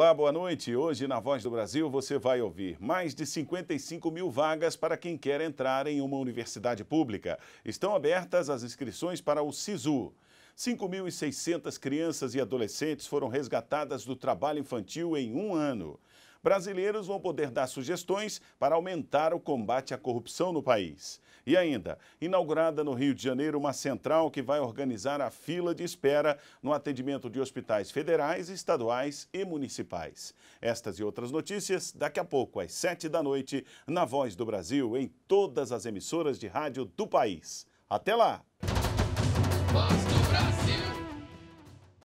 Olá, boa noite. Hoje, na Voz do Brasil, você vai ouvir mais de 55 mil vagas para quem quer entrar em uma universidade pública. Estão abertas as inscrições para o SISU. 5.600 crianças e adolescentes foram resgatadas do trabalho infantil em um ano brasileiros vão poder dar sugestões para aumentar o combate à corrupção no país. E ainda, inaugurada no Rio de Janeiro uma central que vai organizar a fila de espera no atendimento de hospitais federais, estaduais e municipais. Estas e outras notícias daqui a pouco, às 7 da noite, na Voz do Brasil, em todas as emissoras de rádio do país. Até lá! Nossa.